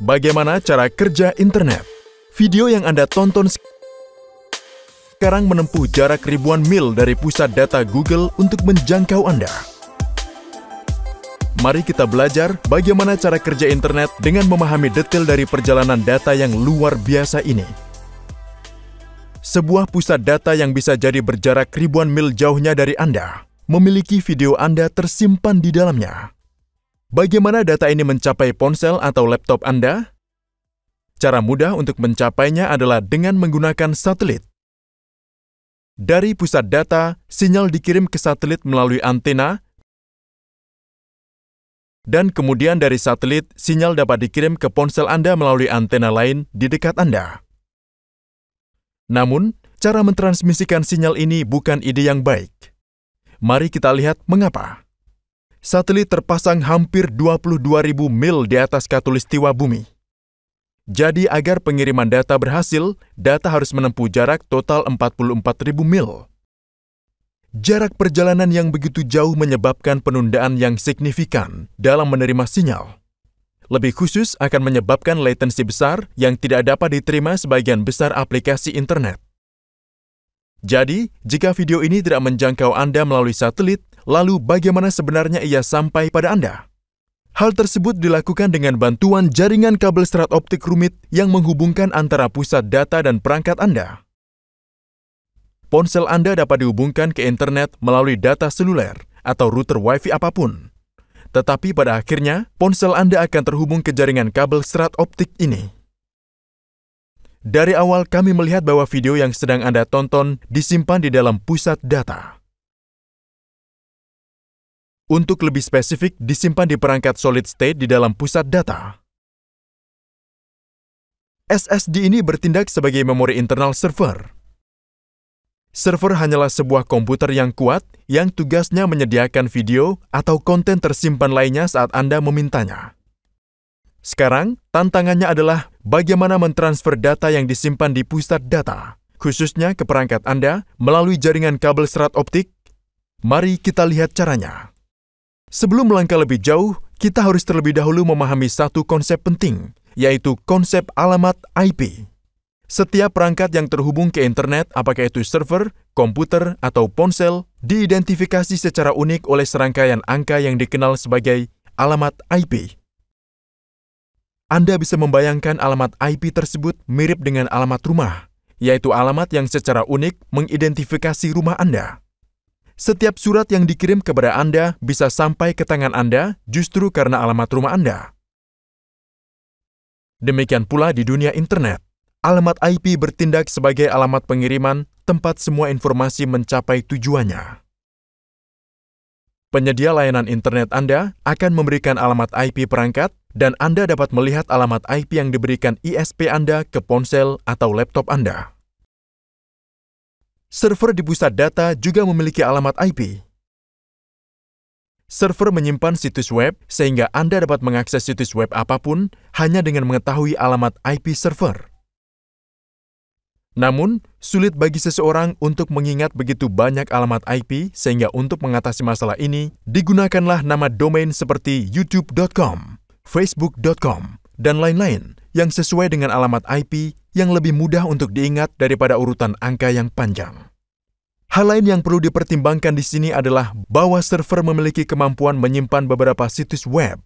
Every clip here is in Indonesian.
Bagaimana cara kerja internet? Video yang Anda tonton sekarang menempuh jarak ribuan mil dari pusat data Google untuk menjangkau Anda. Mari kita belajar bagaimana cara kerja internet dengan memahami detail dari perjalanan data yang luar biasa ini. Sebuah pusat data yang bisa jadi berjarak ribuan mil jauhnya dari Anda, memiliki video Anda tersimpan di dalamnya. Bagaimana data ini mencapai ponsel atau laptop Anda? Cara mudah untuk mencapainya adalah dengan menggunakan satelit. Dari pusat data, sinyal dikirim ke satelit melalui antena, dan kemudian dari satelit, sinyal dapat dikirim ke ponsel Anda melalui antena lain di dekat Anda. Namun, cara mentransmisikan sinyal ini bukan ide yang baik. Mari kita lihat mengapa satelit terpasang hampir 22.000 mil di atas katulistiwa bumi. Jadi agar pengiriman data berhasil, data harus menempuh jarak total 44.000 mil. Jarak perjalanan yang begitu jauh menyebabkan penundaan yang signifikan dalam menerima sinyal. Lebih khusus akan menyebabkan latensi besar yang tidak dapat diterima sebagian besar aplikasi internet. Jadi, jika video ini tidak menjangkau Anda melalui satelit, Lalu bagaimana sebenarnya ia sampai pada Anda? Hal tersebut dilakukan dengan bantuan jaringan kabel serat optik rumit yang menghubungkan antara pusat data dan perangkat Anda. Ponsel Anda dapat dihubungkan ke internet melalui data seluler atau router Wi-Fi apapun. Tetapi pada akhirnya, ponsel Anda akan terhubung ke jaringan kabel serat optik ini. Dari awal kami melihat bahwa video yang sedang Anda tonton disimpan di dalam pusat data. Untuk lebih spesifik, disimpan di perangkat solid state di dalam pusat data. SSD ini bertindak sebagai memori internal server. Server hanyalah sebuah komputer yang kuat yang tugasnya menyediakan video atau konten tersimpan lainnya saat Anda memintanya. Sekarang, tantangannya adalah bagaimana mentransfer data yang disimpan di pusat data, khususnya ke perangkat Anda melalui jaringan kabel serat optik. Mari kita lihat caranya. Sebelum melangkah lebih jauh, kita harus terlebih dahulu memahami satu konsep penting, yaitu konsep alamat IP. Setiap perangkat yang terhubung ke internet, apakah itu server, komputer, atau ponsel, diidentifikasi secara unik oleh serangkaian angka yang dikenal sebagai alamat IP. Anda bisa membayangkan alamat IP tersebut mirip dengan alamat rumah, yaitu alamat yang secara unik mengidentifikasi rumah Anda. Setiap surat yang dikirim kepada Anda bisa sampai ke tangan Anda justru karena alamat rumah Anda. Demikian pula di dunia internet. Alamat IP bertindak sebagai alamat pengiriman tempat semua informasi mencapai tujuannya. Penyedia layanan internet Anda akan memberikan alamat IP perangkat dan Anda dapat melihat alamat IP yang diberikan ISP Anda ke ponsel atau laptop Anda. Server di pusat data juga memiliki alamat IP. Server menyimpan situs web sehingga Anda dapat mengakses situs web apapun hanya dengan mengetahui alamat IP server. Namun, sulit bagi seseorang untuk mengingat begitu banyak alamat IP sehingga untuk mengatasi masalah ini, digunakanlah nama domain seperti youtube.com, facebook.com, dan lain-lain yang sesuai dengan alamat IP yang lebih mudah untuk diingat daripada urutan angka yang panjang. Hal lain yang perlu dipertimbangkan di sini adalah bahwa server memiliki kemampuan menyimpan beberapa situs web.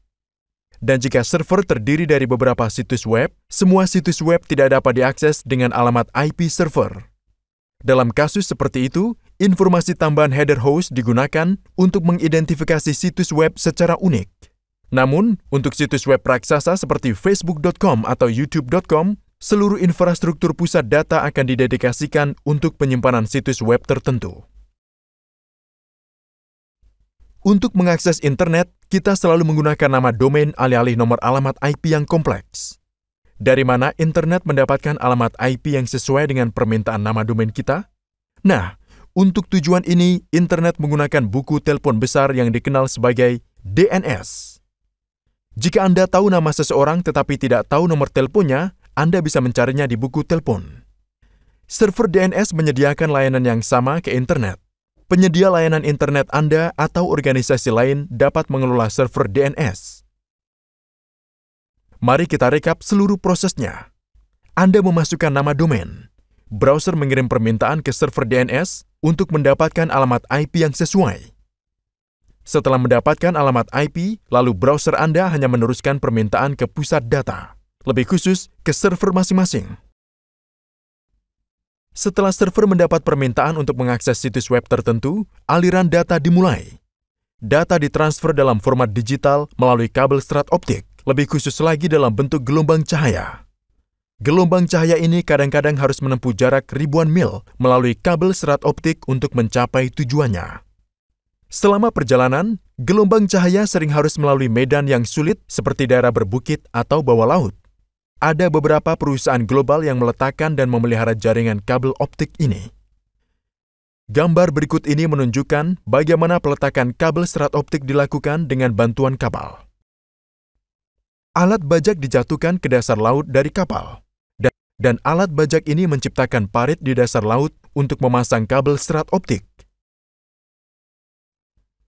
Dan jika server terdiri dari beberapa situs web, semua situs web tidak dapat diakses dengan alamat IP server. Dalam kasus seperti itu, informasi tambahan header host digunakan untuk mengidentifikasi situs web secara unik. Namun, untuk situs web raksasa seperti facebook.com atau youtube.com, seluruh infrastruktur pusat data akan didedikasikan untuk penyimpanan situs web tertentu. Untuk mengakses internet, kita selalu menggunakan nama domain alih-alih nomor alamat IP yang kompleks. Dari mana internet mendapatkan alamat IP yang sesuai dengan permintaan nama domain kita? Nah, untuk tujuan ini, internet menggunakan buku telepon besar yang dikenal sebagai DNS. Jika Anda tahu nama seseorang tetapi tidak tahu nomor teleponnya, anda bisa mencarinya di buku telepon. Server DNS menyediakan layanan yang sama ke internet. Penyedia layanan internet Anda atau organisasi lain dapat mengelola server DNS. Mari kita rekap seluruh prosesnya. Anda memasukkan nama domain. Browser mengirim permintaan ke server DNS untuk mendapatkan alamat IP yang sesuai. Setelah mendapatkan alamat IP, lalu browser Anda hanya meneruskan permintaan ke pusat data lebih khusus ke server masing-masing. Setelah server mendapat permintaan untuk mengakses situs web tertentu, aliran data dimulai. Data ditransfer dalam format digital melalui kabel serat optik, lebih khusus lagi dalam bentuk gelombang cahaya. Gelombang cahaya ini kadang-kadang harus menempuh jarak ribuan mil melalui kabel serat optik untuk mencapai tujuannya. Selama perjalanan, gelombang cahaya sering harus melalui medan yang sulit seperti daerah berbukit atau bawah laut ada beberapa perusahaan global yang meletakkan dan memelihara jaringan kabel optik ini. Gambar berikut ini menunjukkan bagaimana peletakan kabel serat optik dilakukan dengan bantuan kapal. Alat bajak dijatuhkan ke dasar laut dari kapal, dan alat bajak ini menciptakan parit di dasar laut untuk memasang kabel serat optik.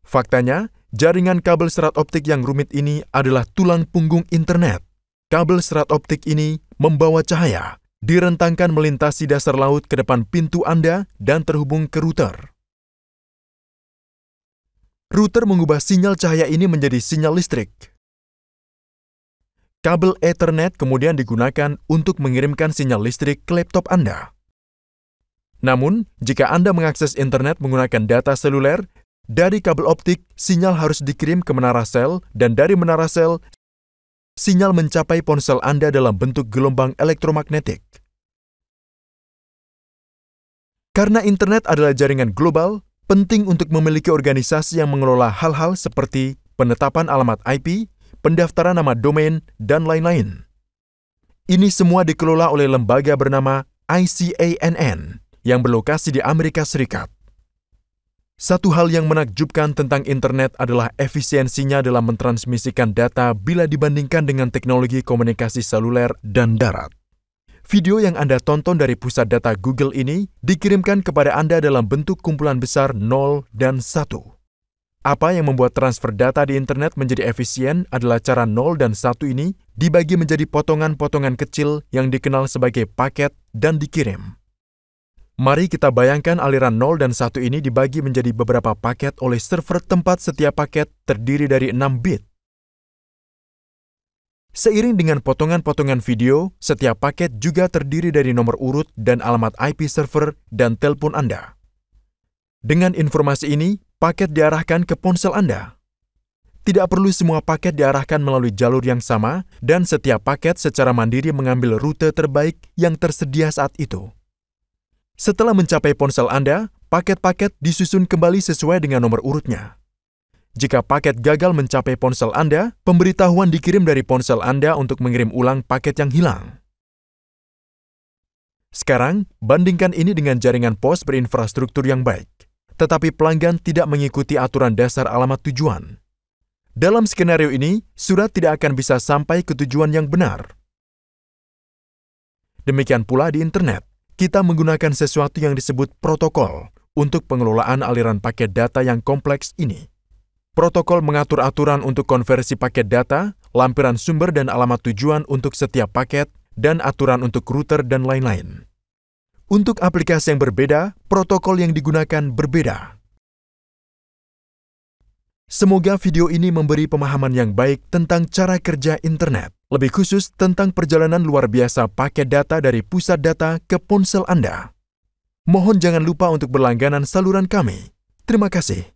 Faktanya, jaringan kabel serat optik yang rumit ini adalah tulang punggung internet. Kabel serat optik ini membawa cahaya, direntangkan melintasi dasar laut ke depan pintu Anda dan terhubung ke router. Router mengubah sinyal cahaya ini menjadi sinyal listrik. Kabel Ethernet kemudian digunakan untuk mengirimkan sinyal listrik ke laptop Anda. Namun, jika Anda mengakses internet menggunakan data seluler, dari kabel optik, sinyal harus dikirim ke menara sel, dan dari menara sel, sinyal mencapai ponsel Anda dalam bentuk gelombang elektromagnetik. Karena internet adalah jaringan global, penting untuk memiliki organisasi yang mengelola hal-hal seperti penetapan alamat IP, pendaftaran nama domain, dan lain-lain. Ini semua dikelola oleh lembaga bernama ICANN yang berlokasi di Amerika Serikat. Satu hal yang menakjubkan tentang internet adalah efisiensinya dalam mentransmisikan data bila dibandingkan dengan teknologi komunikasi seluler dan darat. Video yang Anda tonton dari pusat data Google ini dikirimkan kepada Anda dalam bentuk kumpulan besar 0 dan 1. Apa yang membuat transfer data di internet menjadi efisien adalah cara 0 dan 1 ini dibagi menjadi potongan-potongan kecil yang dikenal sebagai paket dan dikirim. Mari kita bayangkan aliran 0 dan 1 ini dibagi menjadi beberapa paket oleh server tempat setiap paket terdiri dari 6 bit. Seiring dengan potongan-potongan video, setiap paket juga terdiri dari nomor urut dan alamat IP server dan telepon Anda. Dengan informasi ini, paket diarahkan ke ponsel Anda. Tidak perlu semua paket diarahkan melalui jalur yang sama, dan setiap paket secara mandiri mengambil rute terbaik yang tersedia saat itu. Setelah mencapai ponsel Anda, paket-paket disusun kembali sesuai dengan nomor urutnya. Jika paket gagal mencapai ponsel Anda, pemberitahuan dikirim dari ponsel Anda untuk mengirim ulang paket yang hilang. Sekarang, bandingkan ini dengan jaringan pos berinfrastruktur yang baik, tetapi pelanggan tidak mengikuti aturan dasar alamat tujuan. Dalam skenario ini, surat tidak akan bisa sampai ke tujuan yang benar. Demikian pula di internet kita menggunakan sesuatu yang disebut protokol untuk pengelolaan aliran paket data yang kompleks ini. Protokol mengatur aturan untuk konversi paket data, lampiran sumber dan alamat tujuan untuk setiap paket, dan aturan untuk router dan lain-lain. Untuk aplikasi yang berbeda, protokol yang digunakan berbeda. Semoga video ini memberi pemahaman yang baik tentang cara kerja internet lebih khusus tentang perjalanan luar biasa paket data dari pusat data ke ponsel Anda. Mohon jangan lupa untuk berlangganan saluran kami. Terima kasih.